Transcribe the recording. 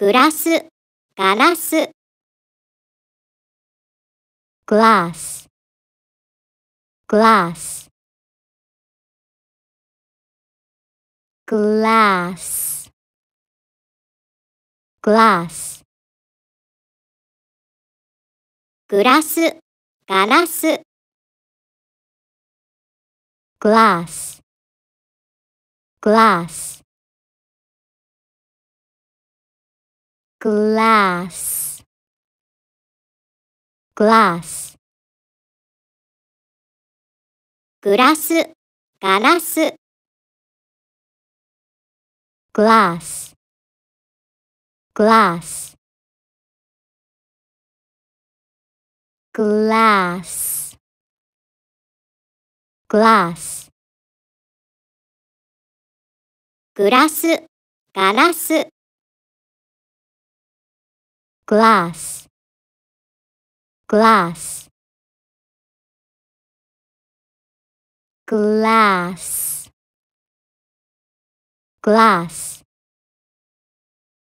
グラス、ガラス。グラス、グラス。グラス、グラス。グラス、ガラス。グラス、グラス。glass glass Glass. glass, glass, glass. Glass glass glass glass glass